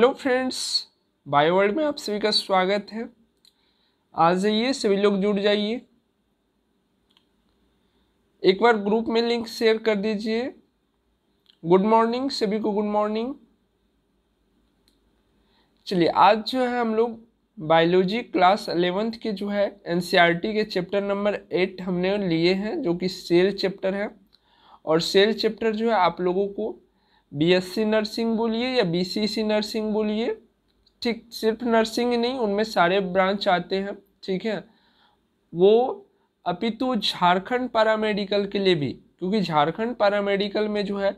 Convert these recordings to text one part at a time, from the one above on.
hello friends bio world में आप सभी का स्वागत है आज जाइए सभी लोग जुड़ जाइए एक बार ग्रुप में लिंक शेयर कर दीजिए गुड मॉर्निंग सभी को गुड मॉर्निंग चलिए आज जो है हम लोग बायोलॉजी क्लास अलेवेंथ के जो है एनसीईआरटी के चैप्टर नंबर एट हमने लिए हैं जो कि सेल चैप्टर है और सेल चैप्टर जो है आप लोगों को बीएससी नर्सिंग बोलिए या बीसीसी नर्सिंग बोलिए ठीक सिर्फ नर्सिंग ही नहीं उनमें सारे ब्रांच आते हैं ठीक है वो अपितु झारखंड पैरामेडिकल के लिए भी क्योंकि झारखंड पैरामेडिकल में जो है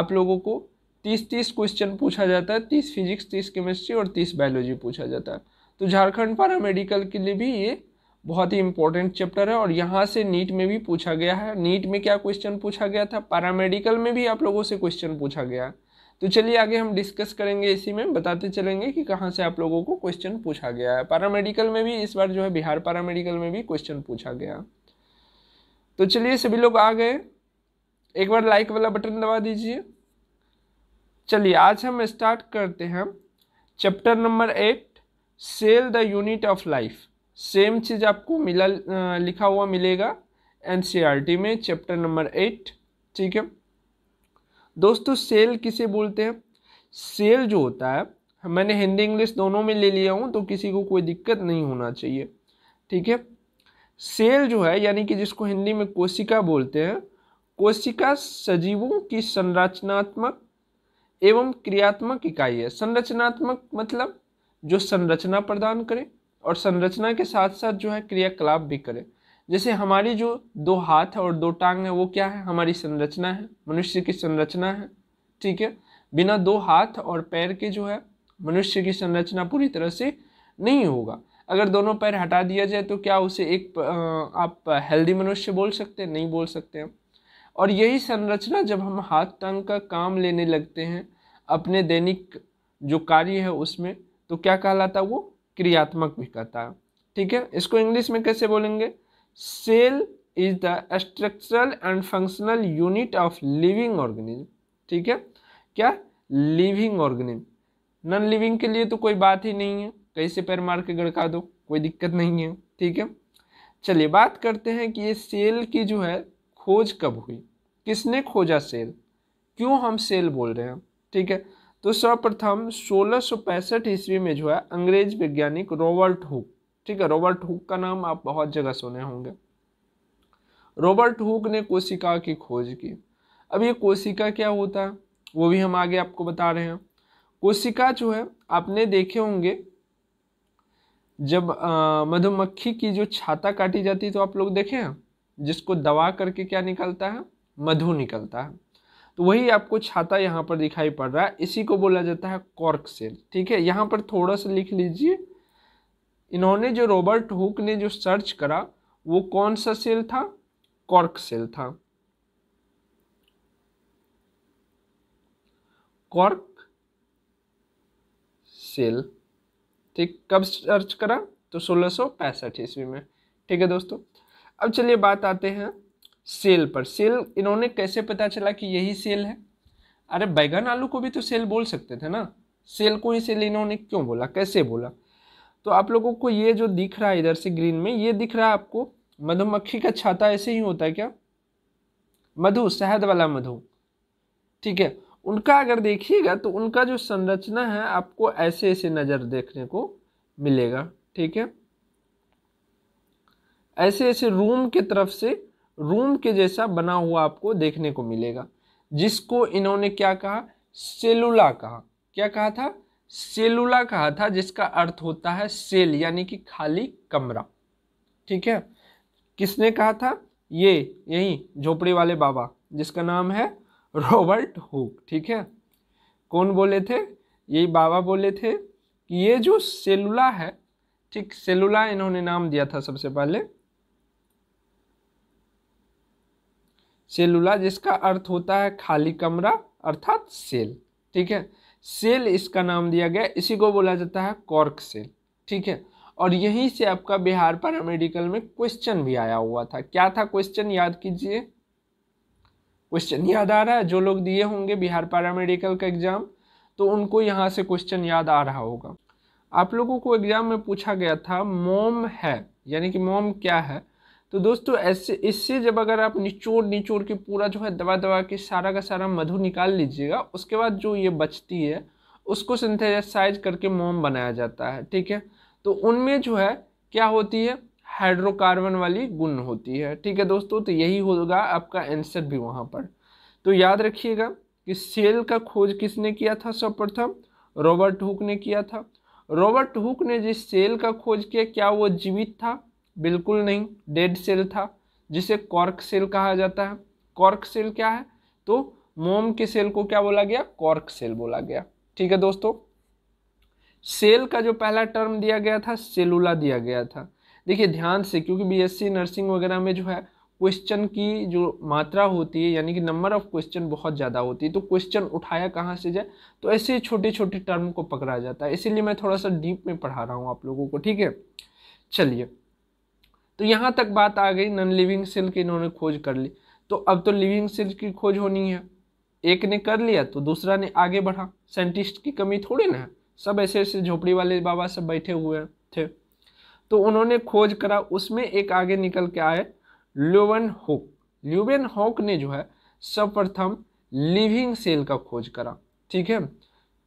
आप लोगों को तीस तीस क्वेश्चन पूछा जाता है तीस फिजिक्स तीस केमिस्ट्री और तीस बायोलॉजी पूछा जाता है तो झारखंड पैरामेडिकल के लिए भी ये बहुत ही इंपॉर्टेंट चैप्टर है और यहाँ से नीट में भी पूछा गया है नीट में क्या क्वेश्चन पूछा गया था पैरामेडिकल में भी आप लोगों से क्वेश्चन पूछा गया तो चलिए आगे हम डिस्कस करेंगे इसी में बताते चलेंगे कि कहाँ से आप लोगों को क्वेश्चन पूछा गया है पैरामेडिकल में भी इस बार जो है बिहार पैरामेडिकल में भी क्वेश्चन पूछा गया तो चलिए सभी लोग आ गए एक बार लाइक वाला बटन दबा दीजिए चलिए आज हम स्टार्ट करते हैं chapter number eight cell the unit of life same चीज़ आपको मिला लिखा हुआ मिलेगा एनसीईआरटी e में चैप्टर नंबर एट ठीक है दोस्तों सेल किसे बोलते हैं सेल जो होता है मैंने हिंदी इंग्लिश दोनों में ले लिया हूँ तो किसी को कोई दिक्कत नहीं होना चाहिए ठीक है सेल जो है यानी कि जिसको हिंदी में कोशिका बोलते हैं कोशिका सजीवों की संरचनात्मक एवं क्रियात्मक इकाई है संरचनात्मक मतलब जो संरचना प्रदान करे और संरचना के साथ साथ जो है क्रियाकलाप भी करें जैसे हमारी जो दो हाथ और दो टांग है वो क्या है हमारी संरचना है मनुष्य की संरचना है ठीक है बिना दो हाथ और पैर के जो है मनुष्य की संरचना पूरी तरह से नहीं होगा अगर दोनों पैर हटा दिया जाए तो क्या उसे एक आप हेल्दी मनुष्य बोल सकते हैं नहीं बोल सकते हैं और यही संरचना जब हम हाथ टांग का काम लेने लगते हैं अपने दैनिक जो कार्य है उसमें तो क्या कहलाता वो क्रियात्मक भी कहता है ठीक है इसको इंग्लिश में कैसे बोलेंगे cell is the structural and functional unit of living organism ठीक है क्या लिविंग ऑर्गेनिज्म नॉन लिविंग के लिए तो कोई बात ही नहीं है कैसे पैर मार के गड़का दो कोई दिक्कत नहीं है ठीक है चलिए बात करते हैं कि ये सेल की जो है खोज कब हुई किसने खोजा सेल क्यों हम सेल बोल रहे हैं ठीक है तो सर्वप्रथम सोलह सौ पैंसठ ईस्वी में जो है अंग्रेज वैज्ञानिक रॉबर्ट हुक ठीक है रॉबर्ट हुक का नाम आप बहुत जगह सुने होंगे रॉबर्ट हुक ने कोशिका की खोज की अब ये कोशिका क्या होता है वो भी हम आगे आपको बता रहे हैं कोशिका जो है आपने देखे होंगे जब मधुमक्खी की जो छाता काटी जाती है तो आप लोग देखे हैं जिसको दबा करके क्या निकलता है मधु निकलता है तो वही आपको छाता यहाँ पर दिखाई पड़ रहा है इसी को बोला जाता है कॉर्क सेल ठीक है यहाँ पर थोड़ा सा लिख लीजिए इन्होंने जो रॉबर्ट हुक ने जो सर्च करा वो कौन सा सेल था कॉर्क सेल था कॉर्क सेल ठीक कब सर्च करा तो सोलह ईस्वी में ठीक है दोस्तों अब चलिए बात आते हैं सेल पर सेल इन्होंने कैसे पता चला कि यही सेल है अरे बैगन आलू को भी तो सेल बोल सकते थे ना सेल को ही सेल इन्होंने क्यों बोला कैसे बोला तो आप लोगों को ये जो दिख रहा है इधर से ग्रीन में ये दिख रहा है आपको मधुमक्खी का छाता ऐसे ही होता है क्या मधु शहद वाला मधु ठीक है उनका अगर देखिएगा तो उनका जो संरचना है आपको ऐसे ऐसे नज़र देखने को मिलेगा ठीक है ऐसे ऐसे रूम के तरफ से रूम के जैसा बना हुआ आपको देखने को मिलेगा जिसको इन्होंने क्या कहा सेलुला कहा क्या कहा था सेलुला कहा था जिसका अर्थ होता है सेल यानी कि खाली कमरा ठीक है किसने कहा था ये यही झोपड़ी वाले बाबा जिसका नाम है रॉबर्ट हुक ठीक है कौन बोले थे यही बाबा बोले थे कि ये जो सेलुला है ठीक सेलुला इन्होंने नाम दिया था सबसे पहले सेलुला जिसका अर्थ होता है खाली कमरा अर्थात सेल ठीक है सेल इसका नाम दिया गया इसी को बोला जाता है कॉर्क सेल ठीक है और यहीं से आपका बिहार पैरामेडिकल में क्वेश्चन भी आया हुआ था क्या था क्वेश्चन याद कीजिए क्वेश्चन याद आ रहा है जो लोग दिए होंगे बिहार पैरामेडिकल का एग्ज़ाम तो उनको यहाँ से क्वेश्चन याद आ रहा होगा आप लोगों को एग्ज़ाम में पूछा गया था मोम है यानी कि मोम क्या है तो दोस्तों ऐसे इससे जब अगर आप निचोड़ निचोड़ के पूरा जो है दबा दबा के सारा का सारा मधु निकाल लीजिएगा उसके बाद जो ये बचती है उसको सिंथेसाइज करके मोम बनाया जाता है ठीक है तो उनमें जो है क्या होती है हाइड्रोकार्बन वाली गुण होती है ठीक है दोस्तों तो यही होगा आपका आंसर भी वहाँ पर तो याद रखिएगा कि सेल का खोज किसने किया था सर्वप्रथम रॉबर्ट हुक ने किया था रॉबर्ट हुक ने जिस सेल का खोज किया क्या वो जीवित था बिल्कुल नहीं डेड सेल था जिसे कॉर्क सेल कहा जाता है कॉर्क सेल क्या है तो मोम के सेल को क्या बोला गया कॉर्क सेल बोला गया ठीक है दोस्तों सेल का जो पहला टर्म दिया गया था सेलुला दिया गया था देखिए ध्यान से क्योंकि बीएससी नर्सिंग वगैरह में जो है क्वेश्चन की जो मात्रा होती है यानी कि नंबर ऑफ क्वेश्चन बहुत ज़्यादा होती है तो क्वेश्चन उठाया कहाँ से जाए तो ऐसे छोटे छोटे टर्म को पकड़ा जाता है इसीलिए मैं थोड़ा सा डीप में पढ़ा रहा हूँ आप लोगों को ठीक है चलिए तो यहाँ तक बात आ गई नॉन लिविंग सेल की इन्होंने खोज कर ली तो अब तो लिविंग सेल की खोज होनी है एक ने कर लिया तो दूसरा ने आगे बढ़ा साइंटिस्ट की कमी थोड़ी ना है सब ऐसे ऐसे झोपड़ी वाले बाबा सब बैठे हुए थे तो उन्होंने खोज करा उसमें एक आगे निकल के आए ल्यूवन होक ल्यूवन होक ने जो है सर्वप्रथम लिविंग सेल का खोज करा ठीक है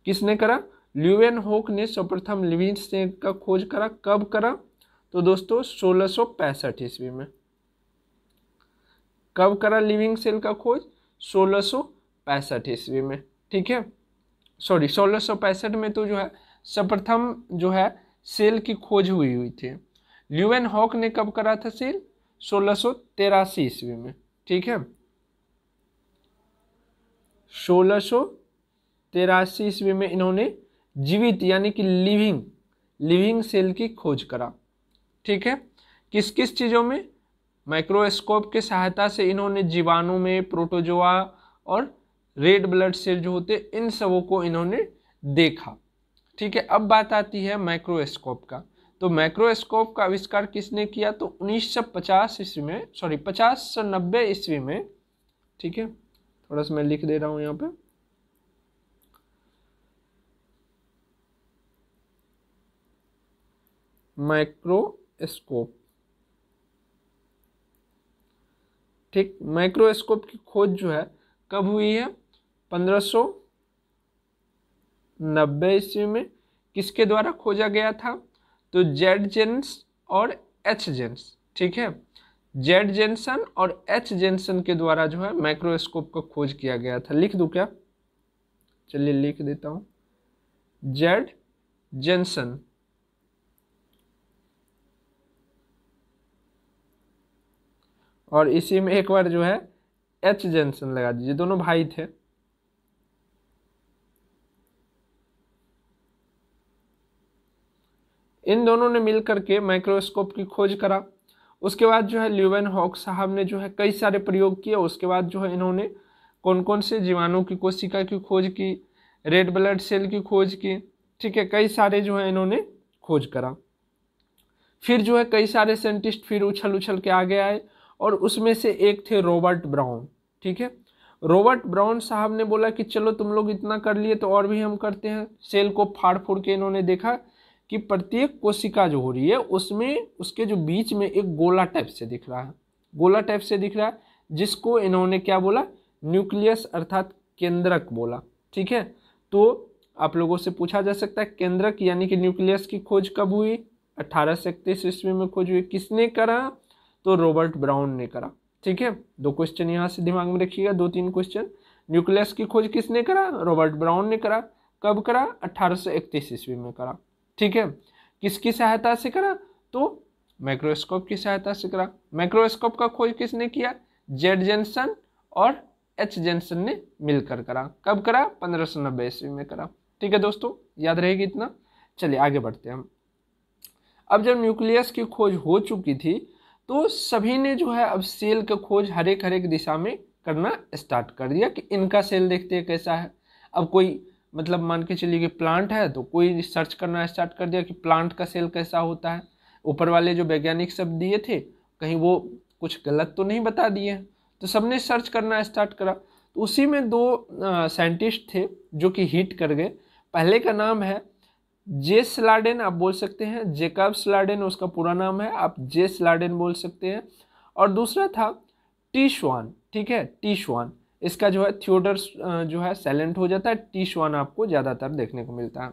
किसने करा ल्यूवन होक ने सर्वप्रथम लिविंग सेल का खोज करा कब करा तो दोस्तों सोलह सौ पैंसठ ईस्वी में कब करा लिविंग सेल का खोज सोलह पैंसठ ईस्वी में ठीक है सॉरी सोलह पैंसठ में तो जो है सर्वप्रथम जो है सेल की खोज हुई हुई थी ल्यूवेन हॉक ने कब करा था सेल सोलह तेरासी ईस्वी में ठीक है सोलह सो तेरासी ईस्वी में इन्होंने जीवित यानी कि लिविंग लिविंग सेल की खोज करा ठीक है किस किस चीज़ों में माइक्रोस्कोप के सहायता से इन्होंने जीवाणु में प्रोटोजोआ और रेड ब्लड सेल जो होते इन सबों को इन्होंने देखा ठीक है अब बात आती है माइक्रोस्कोप का तो माइक्रोस्कोप का आविष्कार किसने किया तो 1950 ईस्वी में सॉरी पचास सौ नब्बे ईस्वी में ठीक है थोड़ा सा मैं लिख दे रहा हूँ यहाँ पे माइक्रो स्कोप ठीक माइक्रोस्कोप की खोज जो है कब हुई है पंद्रह सौ नब्बे ईस्वी में किसके द्वारा खोजा गया था तो जेड जेंस और एच जेंस ठीक है जेड जेनसन और एच जेंसन के द्वारा जो है माइक्रोस्कोप का खोज किया गया था लिख दू क्या चलिए लिख देता हूँ जेड जेंसन और इसी में एक बार जो है एच जेंसन लगा दीजिए दोनों भाई थे इन दोनों ने मिलकर के माइक्रोस्कोप की खोज करा उसके बाद जो है ल्यूवेन हॉक साहब ने जो है कई सारे प्रयोग किए उसके बाद जो है इन्होंने कौन कौन से जीवाणु की कोशिका की खोज की रेड ब्लड सेल की खोज की ठीक है कई सारे जो है इन्होंने खोज करा फिर जो है कई सारे साइंटिस्ट फिर उछल उछल के आगे आए और उसमें से एक थे रॉबर्ट ब्राउन ठीक है रॉबर्ट ब्राउन साहब ने बोला कि चलो तुम लोग इतना कर लिए तो और भी हम करते हैं सेल को फाड़ फूड़ के इन्होंने देखा कि प्रत्येक कोशिका जो हो रही है उसमें उसके जो बीच में एक गोला टाइप से दिख रहा है गोला टाइप से दिख रहा है जिसको इन्होंने क्या बोला न्यूक्लियस अर्थात केंद्रक बोला ठीक है तो आप लोगों से पूछा जा सकता है केंद्रक यानी कि न्यूक्लियस की खोज कब हुई अट्ठारह सौ इकतीस ईस्वी में खोज हुई किसने करा तो रॉबर्ट ब्राउन ने करा ठीक है दो क्वेश्चन यहाँ से दिमाग में रखिएगा दो तीन क्वेश्चन न्यूक्लियस की खोज किसने करा रॉबर्ट ब्राउन ने करा कब करा अट्ठारह ईस्वी में करा ठीक है किसकी सहायता से करा तो माइक्रोस्कोप की सहायता से करा माइक्रोस्कोप का खोज किसने किया जेड जेंसन और एच जेंसन ने मिलकर करा कब करा पंद्रह सौ नब्बे ईस्वी में करा ठीक है दोस्तों याद रहेगी इतना चलिए आगे बढ़ते हैं हम अब जब न्यूक्लियस की खोज हो चुकी थी तो सभी ने जो है अब सेल का खोज हर एक हर एक दिशा में करना स्टार्ट कर दिया कि इनका सेल देखते हैं कैसा है अब कोई मतलब मान के चलिए कि प्लांट है तो कोई सर्च करना स्टार्ट कर दिया कि प्लांट का सेल कैसा होता है ऊपर वाले जो वैज्ञानिक शब्द दिए थे कहीं वो कुछ गलत तो नहीं बता दिए तो सबने सर्च करना स्टार्ट करा तो उसी में दो साइंटिस्ट थे जो कि हिट कर गए पहले का नाम है जे स्लाडेन आप बोल सकते हैं जेकब स्लाडेन उसका पूरा नाम है आप जे स्लाडेन बोल सकते हैं और दूसरा था टीशवान ठीक है टीशवान इसका जो है थियोडर जो है साइलेंट हो जाता है टीशवान आपको ज़्यादातर देखने को मिलता है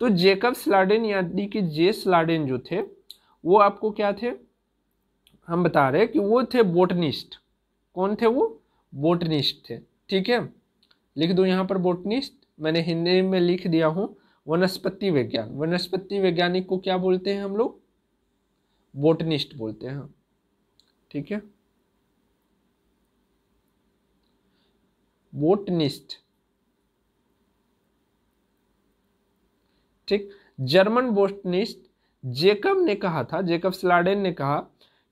तो जेकब स्लाडेन यानी कि जे स्लाडेन जो थे वो आपको क्या थे हम बता रहे कि वो थे बोटनिस्ट कौन थे वो बोटनिस्ट थे ठीक है लिख दो यहाँ पर बोटनिस्ट मैंने हिंदी में लिख दिया हूँ वनस्पति विज्ञान वनस्पति वैज्ञानिक को क्या बोलते हैं हम लोग बोटनिस्ट बोलते हैं ठीक है बोटनिस्ट ठीक जर्मन बोटनिस्ट जेकब ने कहा था जेकब स्लाडेन ने कहा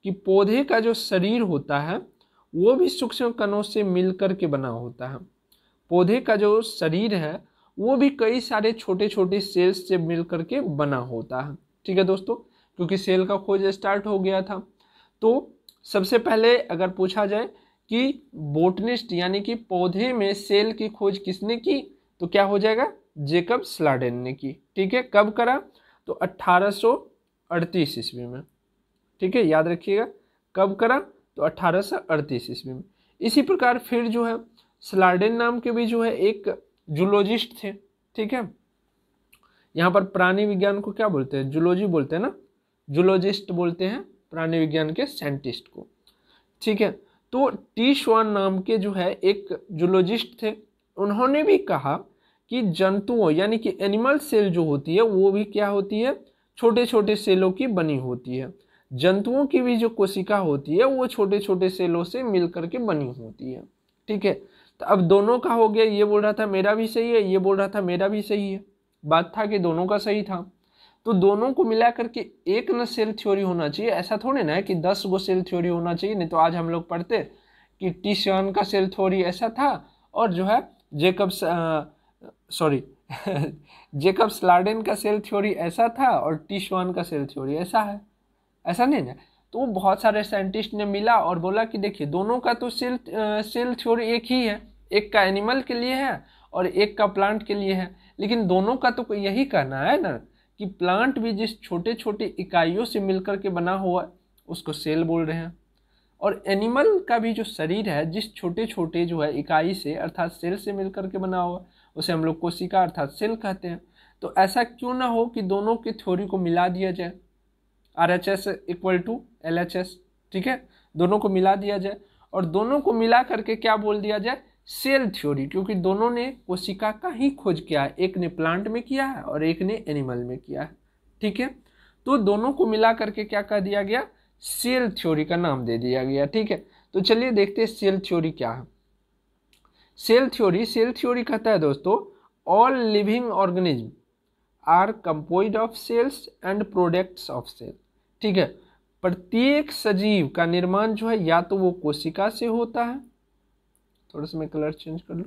कि पौधे का जो शरीर होता है वो भी सूक्ष्म कणों से मिलकर के बना होता है पौधे का जो शरीर है वो भी कई सारे छोटे छोटे सेल्स से मिल करके बना होता है ठीक है दोस्तों क्योंकि सेल का खोज स्टार्ट हो गया था तो सबसे पहले अगर पूछा जाए कि बोटनिस्ट यानी कि पौधे में सेल की खोज किसने की तो क्या हो जाएगा जेकब स्लाडेन ने की ठीक है कब करा तो 1838 ईस्वी में ठीक है याद रखिएगा कब करा तो 1838 ईस्वी में इसी प्रकार फिर जो है स्लाडेन नाम के भी जो है एक जूलॉजिस्ट थे ठीक है यहाँ पर प्राणी विज्ञान को क्या बोलते हैं जूलॉजी बोलते हैं ना जूलॉजिस्ट बोलते हैं प्राणी विज्ञान के साइंटिस्ट को ठीक है तो टी श्वान नाम के जो है एक जूलॉजिस्ट थे उन्होंने भी कहा कि जंतुओं यानी कि एनिमल सेल जो होती है वो भी क्या होती है छोटे छोटे सेलों की बनी होती है जंतुओं की भी जो कोशिका होती है वो छोटे छोटे सेलों से मिल करके बनी होती है ठीक है तो अब दोनों का हो गया ये बोल रहा था मेरा भी सही है ये बोल रहा था मेरा भी सही है बात था कि दोनों का सही था तो दोनों को मिला करके एक न सेल थ्योरी होना चाहिए ऐसा थोड़े ना है कि दस गो सेल थ्योरी होना चाहिए नहीं तो आज हम लोग पढ़ते कि टी सेवन का सेल थ्योरी ऐसा था और जो है जेकब सॉरी जेकब स्लाडेन का सेल थ्योरी ऐसा था और टी सेवन का सेल थ्योरी ऐसा है ऐसा नहीं ना तो बहुत सारे साइंटिस्ट ने मिला और बोला कि देखिए दोनों का तो सेल सेल थ्योरी एक ही है एक का एनिमल के लिए है और एक का प्लांट के लिए है लेकिन दोनों का तो यही कहना है ना कि प्लांट भी जिस छोटे छोटे इकाइयों से मिलकर के बना हुआ है उसको सेल बोल रहे हैं और एनिमल का भी जो शरीर है जिस छोटे छोटे जो है इकाई से अर्थात सेल से मिल के बना हुआ उसे हम लोग कोशिका अर्थात सेल कहते हैं तो ऐसा क्यों ना हो कि दोनों के थ्योरी को मिला दिया जाए R H S equal to L H S ठीक है दोनों को मिला दिया जाए और दोनों को मिला करके क्या बोल दिया जाए सेल थ्योरी क्योंकि दोनों ने कोशिका का ही खोज किया है एक ने प्लांट में किया है और एक ने एनिमल में किया है ठीक है तो दोनों को मिला करके क्या कह दिया गया सेल थ्योरी का नाम दे दिया गया ठीक है तो चलिए देखते हैं सेल थ्योरी क्या है सेल थ्योरी सेल थ्योरी कहता है दोस्तों all living organism are compose of cells and products of cell ठीक है प्रत्येक सजीव का निर्माण जो है या तो वो कोशिका से होता है थोड़ा सा मैं कलर चेंज कर लूँ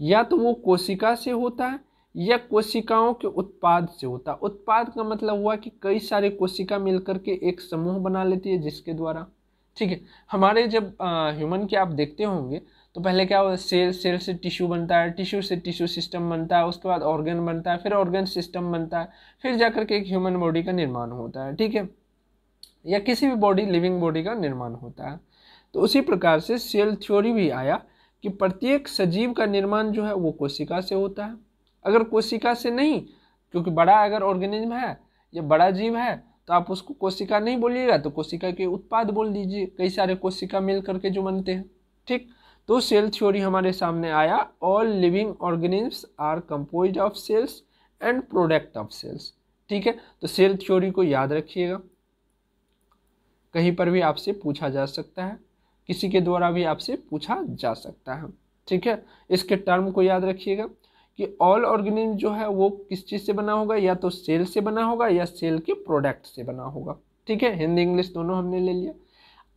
या तो वो कोशिका से होता है या कोशिकाओं के उत्पाद से होता है उत्पाद का मतलब हुआ कि कई सारे कोशिका मिलकर के एक समूह बना लेती है जिसके द्वारा ठीक है हमारे जब ह्यूमन के आप देखते होंगे तो पहले क्या होता है सेल सेल से टिश्यू बनता है टिश्यू से टिश्यू सिस्टम बनता है उसके बाद ऑर्गन बनता है फिर ऑर्गन सिस्टम बनता है फिर जा के एक ह्यूमन बॉडी का निर्माण होता है ठीक है या किसी भी बॉडी लिविंग बॉडी का निर्माण होता है तो उसी प्रकार से सेल थ्योरी भी आया कि प्रत्येक सजीव का निर्माण जो है वो कोशिका से होता है अगर कोशिका से नहीं क्योंकि बड़ा अगर ऑर्गेनिज्म है या बड़ा जीव है तो आप उसको कोशिका नहीं बोलिएगा तो कोशिका के उत्पाद बोल दीजिए कई सारे कोशिका मिल करके जो बनते हैं ठीक तो सेल थ्योरी हमारे सामने आया all living organism are compose of cells and product of cells ठीक है तो सेल थ्योरी को याद रखिएगा कहीं पर भी आपसे पूछा जा सकता है किसी के द्वारा भी आपसे पूछा जा सकता है ठीक है इसके टर्म को याद रखिएगा कि ऑल ऑर्गेनिज्म जो है वो किस चीज़ से बना होगा या तो सेल से बना होगा या सेल के प्रोडक्ट से बना होगा ठीक है हिंदी इंग्लिश दोनों हमने ले लिया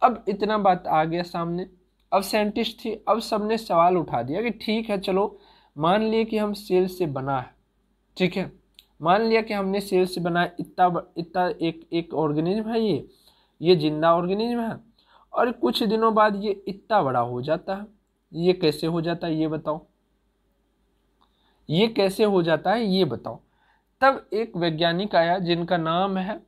अब इतना बात आ गया सामने अब साइंटिस्ट थी अब सबने सवाल उठा दिया कि ठीक है चलो मान लिए कि हम सेल से बना है ठीक है मान लिया कि हमने सेल से बना इतना इतना एक एक ऑर्गेनिज्म है ये ये जिंदा ऑर्गेनिज्म है और कुछ दिनों बाद ये इतना बड़ा हो जाता है ये कैसे हो जाता है ये बताओ ये कैसे हो जाता है ये बताओ तब एक वैज्ञानिक आया जिनका नाम है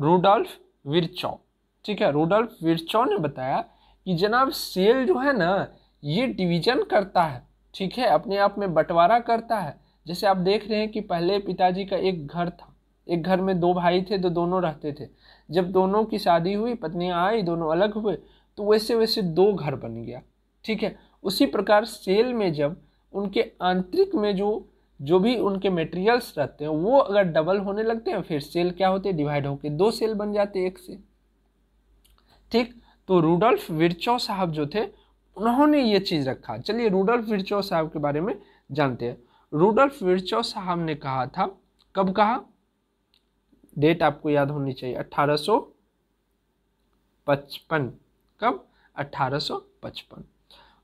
रूडोल्फ विरचौ ठीक है रूडोल्फ विरचौ ने बताया कि जनाब सेल जो है ना ये डिवीजन करता है ठीक है अपने आप में बंटवारा करता है जैसे आप देख रहे हैं कि पहले पिताजी का एक घर था एक घर में दो भाई थे तो दोनों रहते थे जब दोनों की शादी हुई पत्नियाँ आई दोनों अलग हुए तो वैसे वैसे दो घर बन गया ठीक है उसी प्रकार सेल में जब उनके आंतरिक में जो जो भी उनके मटेरियल्स रहते हैं वो अगर डबल होने लगते हैं फिर सेल क्या होते हैं डिवाइड होकर दो सेल बन जाते एक से ठीक तो रूडोल्फ विरचो साहब जो थे उन्होंने ये चीज़ रखा चलिए रूडोल्फ विरचो साहब के बारे में जानते हैं रूडोल्फ विरचो साहब ने कहा था कब कहा डेट आपको याद होनी चाहिए अट्ठारह पचपन कब 1855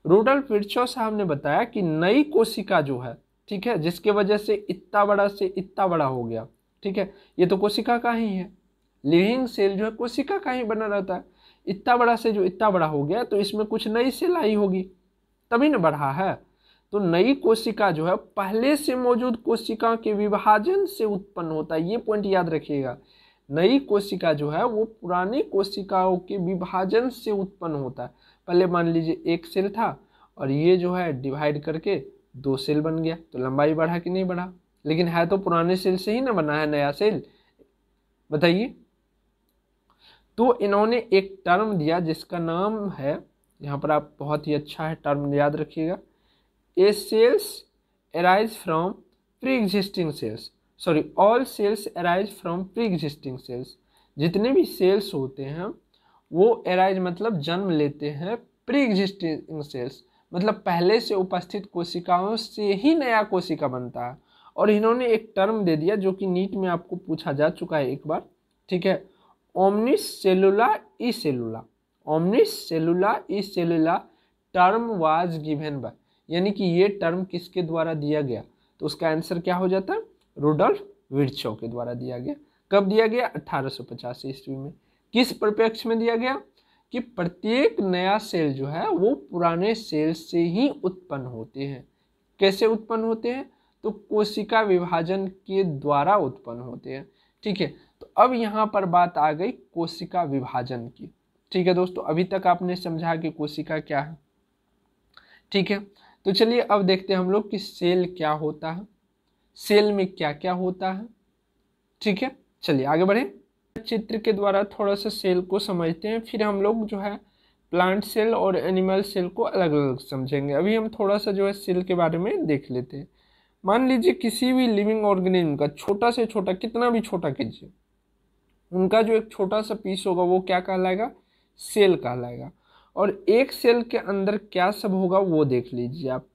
रोडल फिरचो साहब ने बताया कि नई कोशिका जो है ठीक है जिसके वजह से इतना बड़ा से इतना बड़ा हो गया ठीक है ये तो कोशिका का ही है लिविंग सेल जो है कोशिका का ही बना रहता है इतना बड़ा से जो इतना बड़ा हो गया तो इसमें कुछ नई सेल आई होगी तभी ना बढ़ा है तो नई कोशिका जो है पहले से मौजूद कोशिका के विभाजन से उत्पन्न होता है ये पॉइंट याद रखिएगा नई कोशिका जो है वो पुरानी कोशिकाओं के विभाजन से उत्पन्न होता है पहले मान लीजिए एक सेल था और ये जो है डिवाइड करके दो सेल बन गया तो लंबाई बढ़ा कि नहीं बढ़ा लेकिन है तो पुराने सेल से ही ना बना है नया सेल बताइए तो इन्होंने एक टर्म दिया जिसका नाम है यहाँ पर आप बहुत ही अच्छा है टर्म याद रखिएगा a cells arise from pre existing cells sorry all cells arise from pre existing cells जितने भी सेल्स होते हैं वो अराइज मतलब जन्म लेते हैं प्री एग्जिस्टिंग सेल्स मतलब पहले से उपस्थित कोशिकाओं से ही नया कोशिका बनता है और इन्होंने एक टर्म दे दिया जो कि नीट में आपको पूछा जा चुका है एक बार ठीक है ओमनिस सेलुला ई सेलुला ओमनिस सेलुला ई सेलुला टर्म वाज गिवेन बाय यानी कि ये टर्म किसके द्वारा दिया गया तो उसका आंसर क्या हो जाता है रूडोल्फ विरचो के द्वारा दिया गया कब दिया गया अठारह सौ पचास ईस्वी में किस परिप्रेक्ष्य में दिया गया कि प्रत्येक नया सेल जो है वो पुराने सेल से ही उत्पन्न होते हैं कैसे उत्पन्न होते हैं तो कोशिका विभाजन के द्वारा उत्पन्न होते हैं ठीक है तो अब यहाँ पर बात आ गई कोशिका विभाजन की ठीक है दोस्तों अभी तक आपने समझा कि कोशिका क्या है ठीक है तो चलिए अब देखते हैं हम लोग कि सेल क्या होता है सेल में क्या क्या होता है ठीक है चलिए आगे बढ़े चित्र के द्वारा थोड़ा सा सेल को समझते हैं फिर हम लोग जो है प्लांट सेल और एनिमल सेल को अलग अलग समझेंगे अभी हम थोड़ा सा जो है सेल के बारे में देख लेते हैं मान लीजिए किसी भी लिविंग ऑर्गेनिज्म का छोटा से छोटा कितना भी छोटा कीजिए उनका जो एक छोटा सा पीस होगा वो क्या कहलाएगा सेल कहलाएगा और एक सेल के अंदर क्या सब होगा वो देख लीजिए आप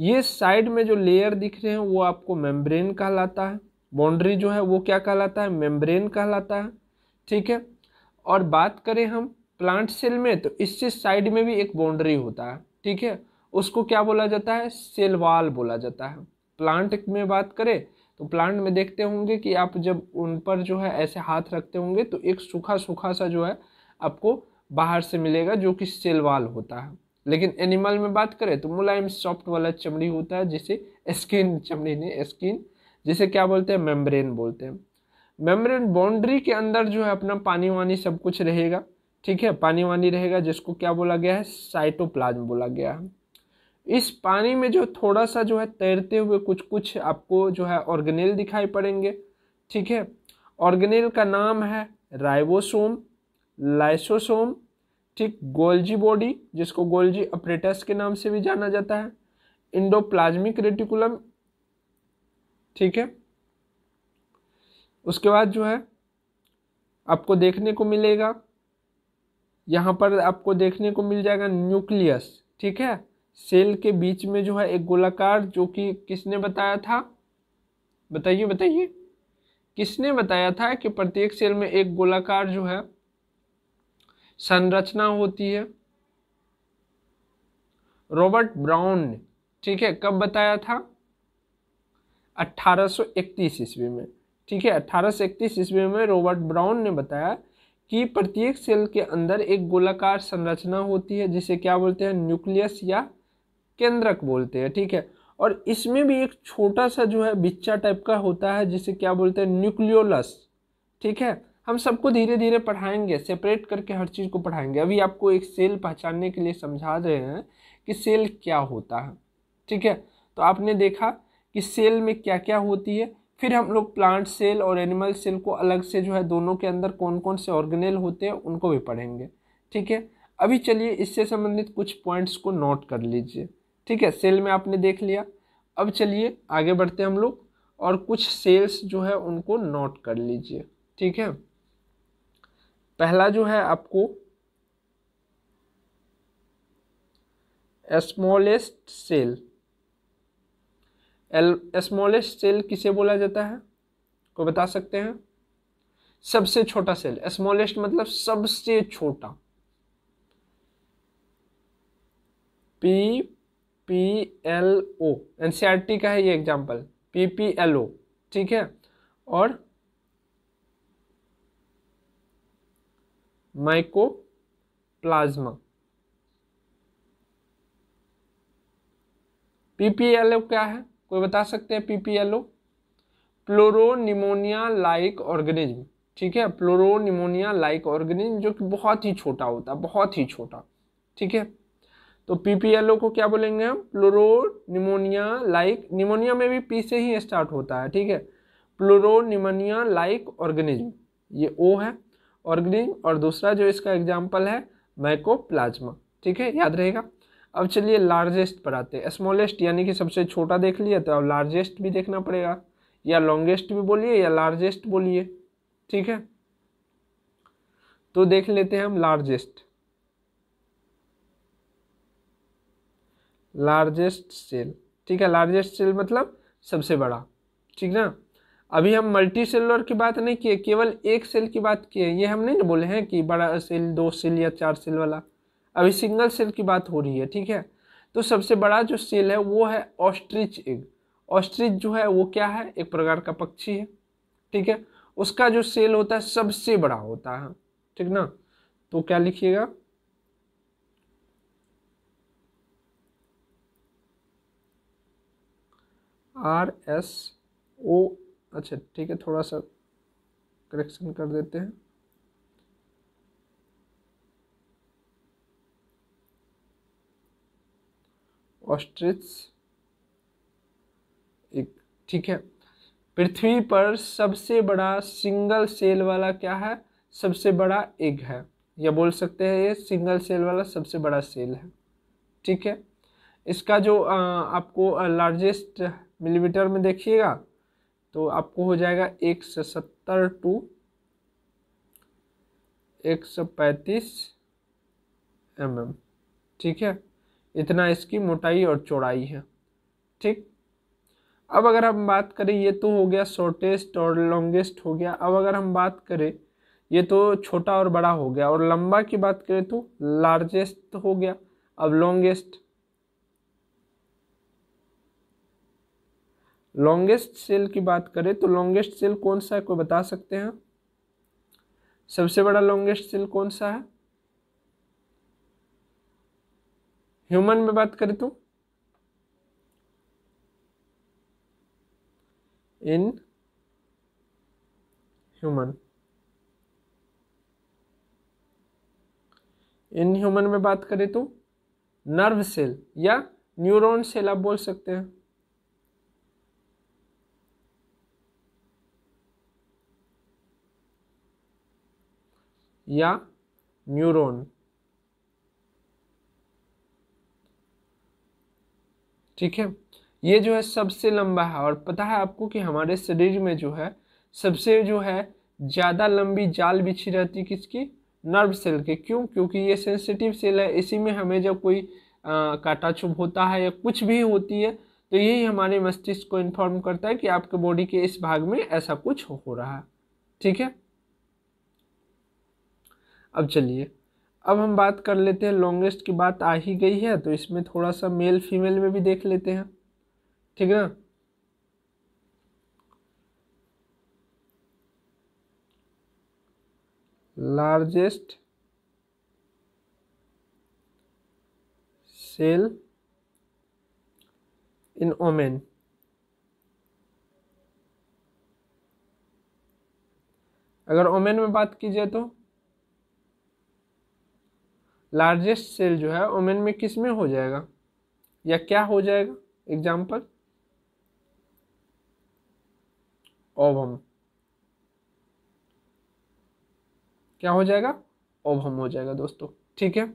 ये साइड में जो लेयर दिख रहे हैं वो आपको मेम्ब्रेन कहलाता है बाउंड्री जो है वो क्या कहलाता है मेम्ब्रेन कहलाता है ठीक है और बात करें हम प्लांट सेल में तो इससे साइड में भी एक बाउंड्री होता है ठीक है उसको क्या बोला जाता है सेल वाल बोला जाता है प्लांट में बात करें तो प्लांट में देखते होंगे कि आप जब उन पर जो है ऐसे हाथ रखते होंगे तो एक सूखा सूखा सा जो है आपको बाहर से मिलेगा जो कि सेल वाल होता है लेकिन एनिमल में बात करें तो मुलायम सॉफ्ट वाला चमड़ी होता है जिसे स्किन चमड़ी ने स्किन जिसे क्या बोलते हैं मेम्ब्रेन बोलते हैं मेम्ब्रेन बाउंड्री के अंदर जो है अपना पानी वानी सब कुछ रहेगा ठीक है पानी वानी रहेगा जिसको क्या बोला गया है साइटोप्लाज्म बोला गया है इस पानी में जो थोड़ा सा जो है तैरते हुए कुछ कुछ आपको जो है ऑर्गेनेल दिखाई पड़ेंगे ठीक है ऑर्गेनेल का नाम है राइबोसोम लाइसोसोम ठीक गोल्जी बॉडी जिसको गोल्जी अपरेटस के नाम से भी जाना जाता है इंडोप्लाज्मिक रेटिकुलम ठीक है उसके बाद जो है आपको देखने को मिलेगा यहाँ पर आपको देखने को मिल जाएगा न्यूक्लियस ठीक है सेल के बीच में जो है एक गोलाकार जो कि किसने बताया था बताइए बताइए किसने बताया था कि प्रत्येक सेल में एक गोलाकार जो है संरचना होती है रॉबर्ट ब्राउन ने ठीक है कब बताया था 1831 ईस्वी में ठीक है 1831 ईस्वी में रॉबर्ट ब्राउन ने बताया कि प्रत्येक सेल के अंदर एक गोलाकार संरचना होती है जिसे क्या बोलते हैं न्यूक्लियस या केंद्रक बोलते हैं ठीक है और इसमें भी एक छोटा सा जो है बिच्चा टाइप का होता है जिसे क्या बोलते हैं न्यूक्लियोलस ठीक है हम सबको धीरे धीरे पढ़ाएंगे सेपरेट करके हर चीज़ को पढ़ाएंगे अभी आपको एक सेल पहचानने के लिए समझा रहे हैं कि सेल क्या होता है ठीक है तो आपने देखा कि सेल में क्या क्या होती है फिर हम लोग प्लांट सेल और एनिमल सेल को अलग से जो है दोनों के अंदर कौन कौन से ऑर्गेनेल होते हैं उनको भी पढ़ेंगे ठीक है अभी चलिए इससे संबंधित कुछ पॉइंट्स को नोट कर लीजिए ठीक है सेल में आपने देख लिया अब चलिए आगे बढ़ते हम लोग और कुछ सेल्स जो है उनको नोट कर लीजिए ठीक है पहला जो है आपको smallest cell L smallest cell किसे बोला जाता है को बता सकते हैं सबसे छोटा सेल स्मॉलेस्ट मतलब सबसे छोटा P P L O NCERT का है ये example P P L O ठीक है और माइकोप्लाज्मा पीपीएलओ क्या है कोई बता सकते हैं पीपीएलओ प्लोरोनिमोनिया लाइक ऑर्गेनिज्म ठीक है प्लोरोनिमोनिया लाइक ऑर्गेनिज्म जो कि बहुत ही छोटा होता है बहुत ही छोटा ठीक है तो पीपीएलओ को क्या बोलेंगे हम प्लोरोनिमोनिया लाइक निमोनिया में भी पी से ही स्टार्ट होता है ठीक है प्लोरोनिमोनिया लाइक ऑर्गेनिज्म ये ओ है ऑर्गनिन और दूसरा जो इसका एग्जाम्पल है माइकोप्लाज्मा ठीक है याद रहेगा अब चलिए लार्जेस्ट पर आते हैं स्मॉलेस्ट यानी कि सबसे छोटा देख लिया तो अब लार्जेस्ट भी देखना पड़ेगा या लॉन्गेस्ट भी बोलिए या लार्जेस्ट बोलिए ठीक है तो देख लेते हैं हम लार्जेस्ट लार्जेस्ट सेल ठीक है लार्जेस्ट सेल मतलब सबसे बड़ा ठीक ना अभी हम मल्टी सेलर की बात नहीं किए केवल एक सेल की बात किए ये हम नहीं बोले हैं कि बड़ा सेल दो सेल या चार सेल वाला अभी सिंगल सेल की बात हो रही है ठीक है तो सबसे बड़ा जो सेल है वो है ऑस्ट्रिच एग ऑस्ट्रिच जो है वो क्या है एक प्रकार का पक्षी है ठीक है उसका जो सेल होता है सबसे बड़ा होता है ठीक ना तो क्या लिखिएगा आर एस ओ अच्छा ठीक है थोड़ा सा करेक्शन कर देते हैं ऑस्ट्रिच एक ठीक है पृथ्वी पर सबसे बड़ा सिंगल सेल वाला क्या है सबसे बड़ा एग है या बोल सकते हैं ये सिंगल सेल वाला सबसे बड़ा सेल है ठीक है इसका जो आ, आपको लार्जेस्ट मिलीमीटर में देखिएगा तो आपको हो जाएगा एक सौ सत्तर टू एक सौ पैंतीस एम एम ठीक है इतना इसकी मोटाई और चौड़ाई है ठीक अब अगर हम बात करें ये तो हो गया शॉर्टेस्ट और लॉन्गेस्ट हो गया अब अगर हम बात करें ये तो छोटा और बड़ा हो गया और लंबा की बात करें तो लार्जेस्ट हो गया अब लॉन्गेस्ट लॉन्गेस्ट सेल की बात करें तो लॉन्गेस्ट सेल कौन सा है कोई बता सकते हैं सबसे बड़ा लॉन्गेस्ट सेल कौन सा है ह्यूमन में बात करें तो इन ह्यूमन इन ह्यूमन में बात करें तो नर्व सेल या न्यूरॉन सेल आप बोल सकते हैं या न्यूरॉन ठीक है ये जो है सबसे लंबा है और पता है आपको कि हमारे शरीर में जो है सबसे जो है ज़्यादा लंबी जाल बिछी रहती किसकी नर्व सेल के क्यों क्योंकि ये सेंसिटिव सेल है इसी में हमें जब कोई काटा छुप होता है या कुछ भी होती है तो यही हमारे मस्तिष्क को इन्फॉर्म करता है कि आपके बॉडी के इस भाग में ऐसा कुछ हो रहा है ठीक है अब चलिए अब हम बात कर लेते हैं लॉन्गेस्ट की बात आ ही गई है तो इसमें थोड़ा सा मेल फीमेल में भी देख लेते हैं ठीक ना लार्जेस्ट सेल इन ओमेन अगर ओमेन में बात की जाए तो लार्जेस्ट सेल जो है ओमेन में किस में हो जाएगा या क्या हो जाएगा एग्जाम्पल ओवम क्या हो जाएगा ओवम हो जाएगा दोस्तों ठीक है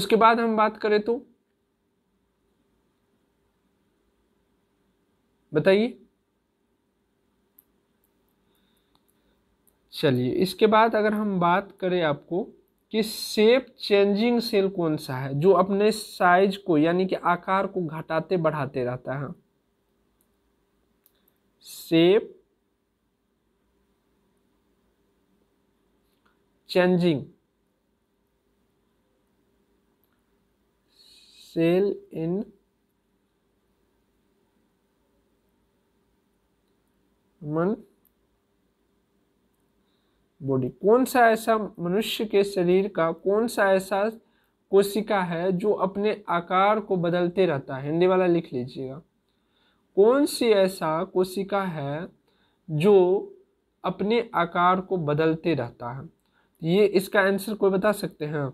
उसके बाद हम बात करें तो बताइए चलिए इसके बाद अगर हम बात करें आपको कि सेप चेंजिंग सेल कौन सा है जो अपने साइज को यानी कि आकार को घटाते बढ़ाते रहता है सेप चेंजिंग सेल इन मन बॉडी कौन सा ऐसा मनुष्य के शरीर का कौन सा ऐसा कोशिका है जो अपने आकार को बदलते रहता है हिंदी वाला लिख लीजिएगा कौन सी ऐसा कोशिका है जो अपने आकार को बदलते रहता है ये इसका आंसर कोई बता सकते हैं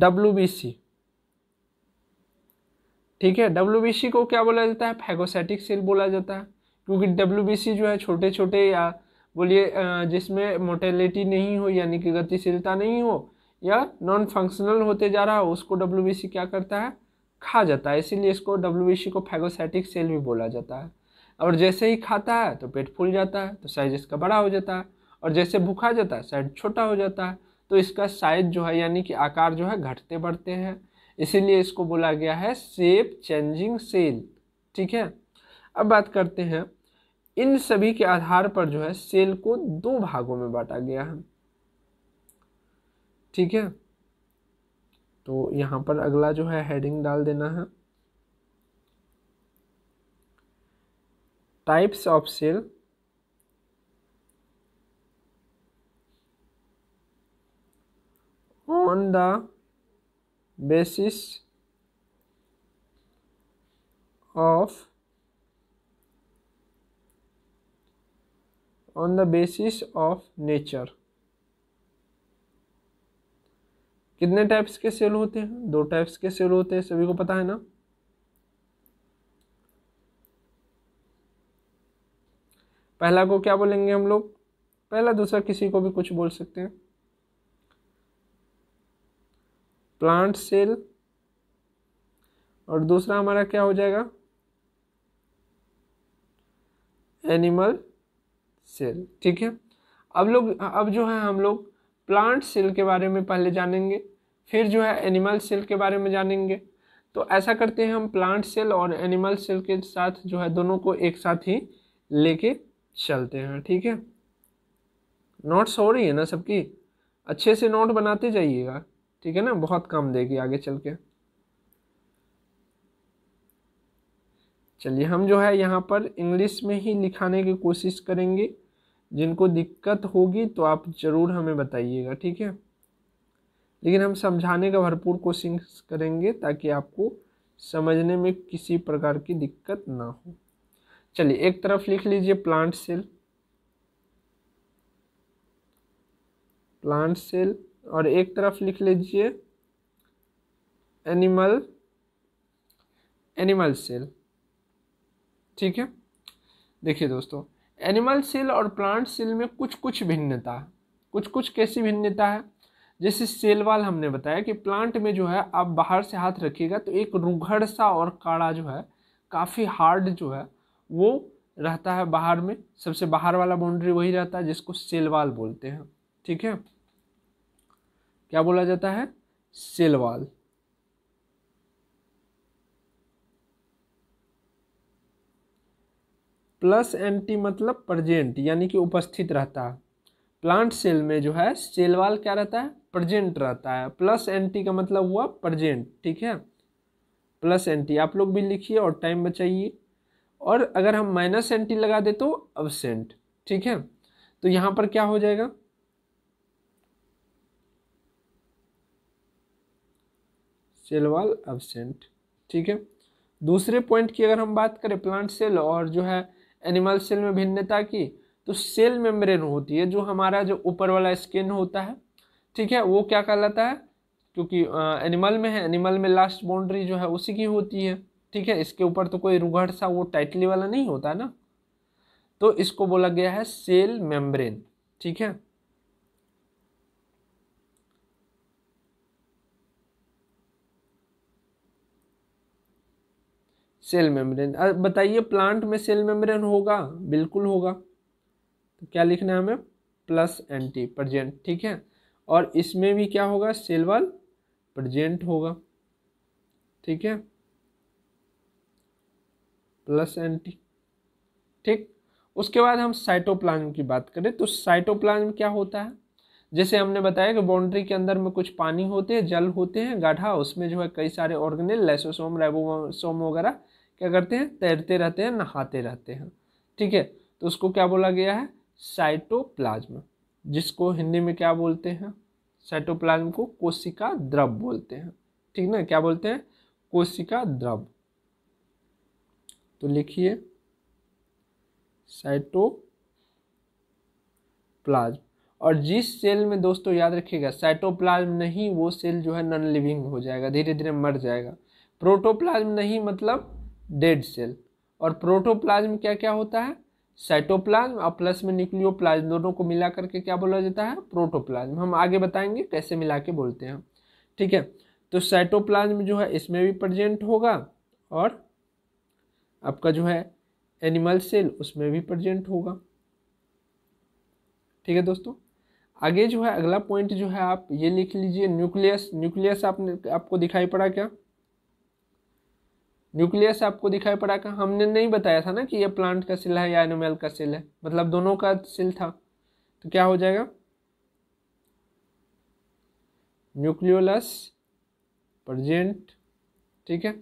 डब्ल्यू बी सी ठीक है डब्ल्यू बी सी को क्या बोला जाता है फैगोसैटिक सेल बोला जाता है क्योंकि डब्ल्यू जो है छोटे छोटे या बोलिए जिसमें मोटेलिटी नहीं हो यानी कि गतिशीलता नहीं हो या नॉन फंक्शनल होते जा रहा हो उसको डब्ल्यू क्या करता है खा जाता है इसीलिए इसको डब्ल्यू को फैगोसाइटिक सेल भी बोला जाता है और जैसे ही खाता है तो पेट फूल जाता है तो साइज इसका बड़ा हो जाता है और जैसे भूखा जाता है साइज छोटा हो जाता है तो इसका साइज जो है यानी कि आकार जो है घटते बढ़ते हैं इसीलिए इसको बोला गया है सेप चेंजिंग सेल ठीक है अब बात करते हैं इन सभी के आधार पर जो है सेल को दो भागों में बांटा गया है ठीक है तो यहां पर अगला जो है हेडिंग डाल देना है types of cell on the basis of on the basis of nature कितने टाइप्स के सेल होते हैं दो टाइप्स के सेल होते हैं सभी को पता है ना पहला को क्या बोलेंगे हम लोग पहला दूसरा किसी को भी कुछ बोल सकते हैं प्लांट सेल और दूसरा हमारा क्या हो जाएगा एनिमल सेल ठीक है अब लोग अब जो है हम लोग प्लांट सेल के बारे में पहले जानेंगे फिर जो है एनिमल सेल के बारे में जानेंगे तो ऐसा करते हैं हम प्लांट सेल और एनिमल सेल के साथ जो है दोनों को एक साथ ही लेके चलते हैं ठीक है नोट्स हो रही है ना सबकी अच्छे से नोट बनाते जाइएगा ठीक है ना बहुत काम देगी आगे चल के चलिए हम जो है यहाँ पर इंग्लिश में ही लिखाने की कोशिश करेंगे जिनको दिक्कत होगी तो आप ज़रूर हमें बताइएगा ठीक है लेकिन हम समझाने का भरपूर कोशिश करेंगे ताकि आपको समझने में किसी प्रकार की दिक्कत ना हो चलिए एक तरफ लिख लीजिए प्लांट सेल प्लांट सेल और एक तरफ लिख लीजिए एनिमल एनिमल सेल ठीक है देखिए दोस्तों एनिमल सेल और प्लांट सेल में कुछ कुछ भिन्नता कुछ कुछ कैसी भिन्नता है जैसे सेल वाल हमने बताया कि प्लांट में जो है आप बाहर से हाथ रखिएगा तो एक रुघड़ सा और काड़ा जो है काफ़ी हार्ड जो है वो रहता है बाहर में सबसे बाहर वाला बाउंड्री वही रहता है जिसको सेल वाल बोलते हैं ठीक है क्या बोला जाता है सेल वाल प्लस एंटी मतलब प्रजेंट यानी कि उपस्थित रहता है प्लांट सेल में जो है सेल वाल क्या रहता है प्रजेंट रहता है प्लस एंटी का मतलब हुआ प्रजेंट ठीक है प्लस एंटी आप लोग भी लिखिए और टाइम बचाइए और अगर हम माइनस एंटी लगा दे तो अबसेंट ठीक है तो यहाँ पर क्या हो जाएगा सेलवाल अबसेंट ठीक है दूसरे पॉइंट की अगर हम बात करें प्लांट सेल और जो है एनिमल सेल में भिन्नता की तो सेल मेम्ब्रेन होती है जो हमारा जो ऊपर वाला स्किन होता है ठीक है वो क्या कहलाता है क्योंकि एनिमल में है एनिमल में लास्ट बाउंड्री जो है उसी की होती है ठीक है इसके ऊपर तो कोई रुघड़ सा वो टाइटली वाला नहीं होता ना तो इसको बोला गया है सेल मेम्ब्रेन ठीक है सेल मेम्ब्रेन बताइए प्लांट में सेल मेम्ब्रेन होगा बिल्कुल होगा तो क्या लिखना है हमें प्लस एंटी प्रजेंट ठीक है और इसमें भी क्या होगा सेल वाल प्रजेंट होगा ठीक है प्लस एंटी ठीक उसके बाद हम साइटोप्लाज्म की बात करें तो साइटोप्लाज्म क्या होता है जैसे हमने बताया कि बाउंड्री के अंदर में कुछ पानी होते हैं जल होते हैं गाढ़ा उसमें जो है कई सारे ऑर्गेनेल लाइसोसोम राइबोसोम वगैरह क्या करते हैं तैरते रहते हैं नहाते रहते हैं ठीक है तो उसको क्या बोला गया है साइटोप्लाज्म जिसको हिंदी में क्या बोलते हैं साइटोप्लाज्म को कोशिका द्रव बोलते हैं ठीक ना क्या बोलते हैं कोशिका द्रव तो लिखिए साइटो प्लाज्म और जिस सेल में दोस्तों याद रखिएगा साइटोप्लाज्म नहीं वो सेल जो है नॉन लिविंग हो जाएगा धीरे धीरे मर जाएगा प्रोटोप्लाज्म नहीं मतलब डेड सेल और प्रोटोप्लाज्म क्या क्या होता है साइटोप्लाज्म और प्लस में न्यूक्लियोप्लाज्म दोनों को मिला करके क्या बोला जाता है प्रोटोप्लाज्म हम आगे बताएंगे कैसे मिला के बोलते हैं ठीक है तो साइटोप्लाज्म जो है इसमें भी प्रजेंट होगा और आपका जो है एनिमल सेल उसमें भी प्रजेंट होगा ठीक है दोस्तों आगे जो है अगला पॉइंट जो है आप ये लिख लीजिए न्यूक्लियस न्यूक्लियस आपने आपको दिखाई पड़ा क्या न्यूक्लियस आपको दिखाई पड़ा का हमने नहीं बताया था ना कि ये प्लांट का सिल है या एनिमल का सिल है मतलब दोनों का सिल था तो क्या हो जाएगा न्यूक्लियोलस प्रजेंट ठीक है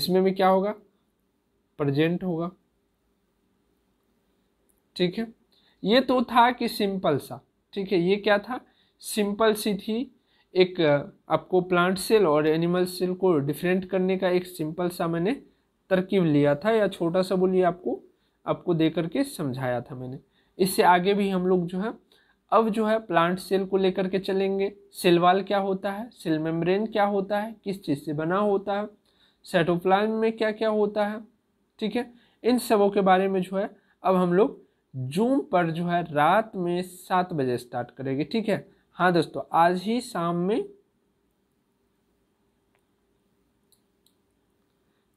इसमें भी क्या होगा प्रजेंट होगा ठीक है ये तो था कि सिंपल सा ठीक है ये क्या था सिंपल सी थी एक आपको प्लांट सेल और एनिमल सेल को डिफरेंट करने का एक सिंपल सा मैंने तरकीब लिया था या छोटा सा बोलिए आपको आपको दे करके समझाया था मैंने इससे आगे भी हम लोग जो है अब जो है प्लांट सेल को लेकर के चलेंगे सेल वाल क्या होता है सेल मेम्ब्रेन क्या होता है किस चीज़ से बना होता है साइटोप्लाज्म में क्या क्या होता है ठीक है इन सबों के बारे में जो है अब हम लोग जूम पर जो है रात में सात बजे स्टार्ट करेंगे ठीक है हाँ दोस्तों आज ही शाम में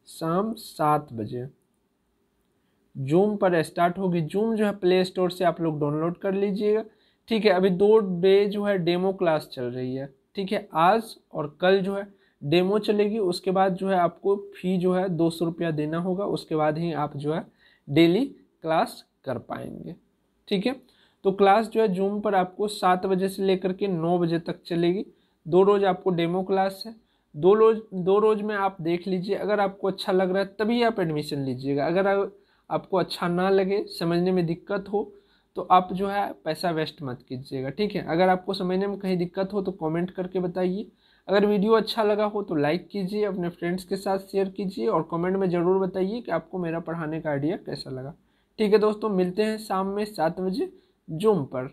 शाम सात बजे जूम पर स्टार्ट होगी जूम जो है प्ले स्टोर से आप लोग डाउनलोड कर लीजिएगा ठीक है अभी दो डे जो है डेमो क्लास चल रही है ठीक है आज और कल जो है डेमो चलेगी उसके बाद जो है आपको फ़ी जो है दो सौ रुपया देना होगा उसके बाद ही आप जो है डेली क्लास कर पाएंगे ठीक है तो क्लास जो है जूम पर आपको सात बजे से लेकर के नौ बजे तक चलेगी दो रोज़ आपको डेमो क्लास है दो रोज दो रोज़ में आप देख लीजिए अगर आपको अच्छा लग रहा है तभी आप एडमिशन लीजिएगा अगर आपको अच्छा ना लगे समझने में दिक्कत हो तो आप जो है पैसा वेस्ट मत कीजिएगा ठीक है अगर आपको समझने में कहीं दिक्कत हो तो कमेंट करके बताइए अगर वीडियो अच्छा लगा हो तो लाइक कीजिए अपने फ्रेंड्स के साथ शेयर कीजिए और कमेंट में ज़रूर बताइए कि आपको मेरा पढ़ाने का आइडिया कैसा लगा ठीक है दोस्तों मिलते हैं शाम में सात बजे jumper